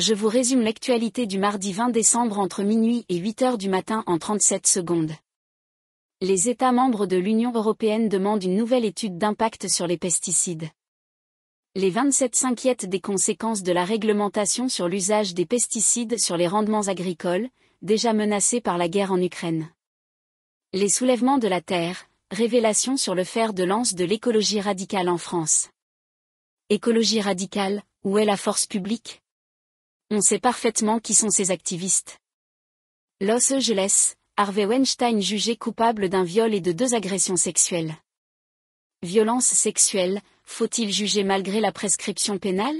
je vous résume l'actualité du mardi 20 décembre entre minuit et 8 heures du matin en 37 secondes. Les États membres de l'Union européenne demandent une nouvelle étude d'impact sur les pesticides. Les 27 s'inquiètent des conséquences de la réglementation sur l'usage des pesticides sur les rendements agricoles, déjà menacés par la guerre en Ukraine. Les soulèvements de la terre, révélation sur le fer de lance de l'écologie radicale en France. Écologie radicale, où est la force publique on sait parfaitement qui sont ces activistes. Los Angeles, Harvey Weinstein jugé coupable d'un viol et de deux agressions sexuelles. Violence sexuelle, faut-il juger malgré la prescription pénale